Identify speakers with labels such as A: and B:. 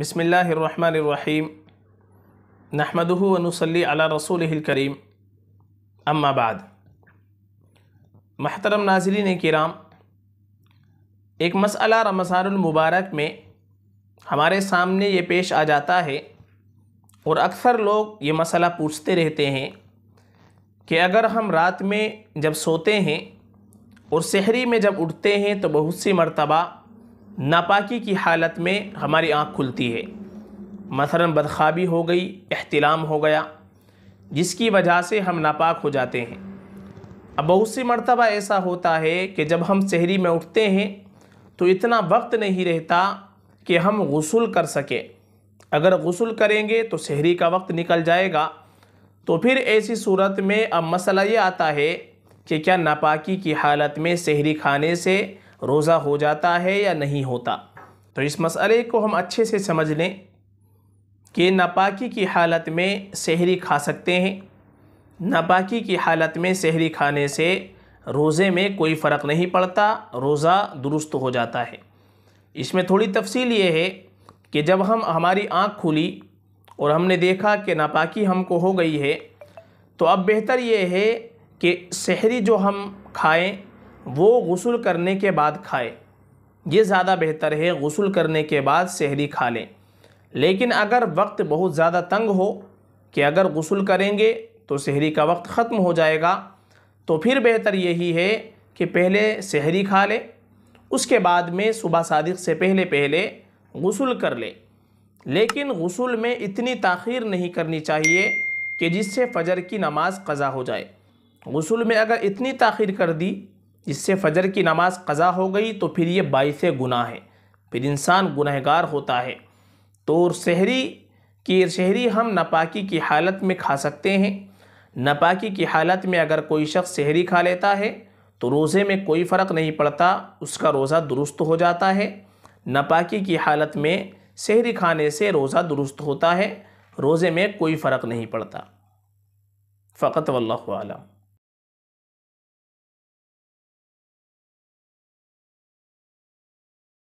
A: बसमीम नहमदनसली अला रसूल करीम अम्माबाद महतरम नाजरीन कराम एक मसला रमज़ानमबारक में हमारे सामने ये पेश आ जाता है और अक्सर लोग ये मसला पूछते रहते हैं कि अगर हम रात में जब सोते हैं और शहरी में जब उठते हैं तो बहुत सी मरतबा नापाकी की हालत में हमारी आँख खुलती है मसलन बदखाबी हो गई अहतलाम हो गया जिसकी वजह से हम नापाक हो जाते हैं अब बहुत सी मरतबा ऐसा होता है कि जब हम शहरी में उठते हैं तो इतना वक्त नहीं रहता कि हम गसल कर सकें अगर गसल करेंगे तो शहरी का वक्त निकल जाएगा तो फिर ऐसी सूरत में अब मसला ये आता है कि क्या नापाकी की हालत में शहरी खाने से रोज़ा हो जाता है या नहीं होता तो इस मसले को हम अच्छे से समझ लें कि नापाकी की हालत में सहरी खा सकते हैं नापाकी की हालत में सहरी खाने से रोज़े में कोई फ़र्क नहीं पड़ता रोज़ा दुरुस्त हो जाता है इसमें थोड़ी तफसील ये है कि जब हम हमारी आँख खुली और हमने देखा कि नापाकी हमको हो गई है तो अब बेहतर ये है कि सहरी जो हम खाएं वो गसल करने के बाद खाए ये ज़्यादा बेहतर है गसल करने के बाद शहरी खा लें लेकिन अगर वक्त बहुत ज़्यादा तंग हो कि अगर गसल करेंगे तो शहरी का वक्त ख़त्म हो जाएगा तो फिर बेहतर यही है कि पहले शहरी खा लें उसके बाद में सुबह सादिक से पहले पहले गसल कर लें लेकिन गसल में इतनी तखिर नहीं करनी चाहिए कि जिससे फ़जर की नमाज़ कज़ा हो जाए गसल में अगर इतनी तखिर कर दी जिससे फजर की नमाज़ कज़ा हो गई तो फिर ये बाईस गुनाह है फिर इंसान गुनहगार होता है तो शहरी की शहरी हम नपाकी की हालत में खा सकते हैं नपाकी की हालत में अगर कोई शख्स शहरी खा लेता है तो रोज़े में कोई फ़र्क नहीं पड़ता उसका रोज़ा दुरुस्त हो जाता है नपाकी की हालत में शहरी खाने से रोज़ा दुरुस्त होता है रोज़े में कोई फ़र्क नहीं पड़ता फ़कत वल्लम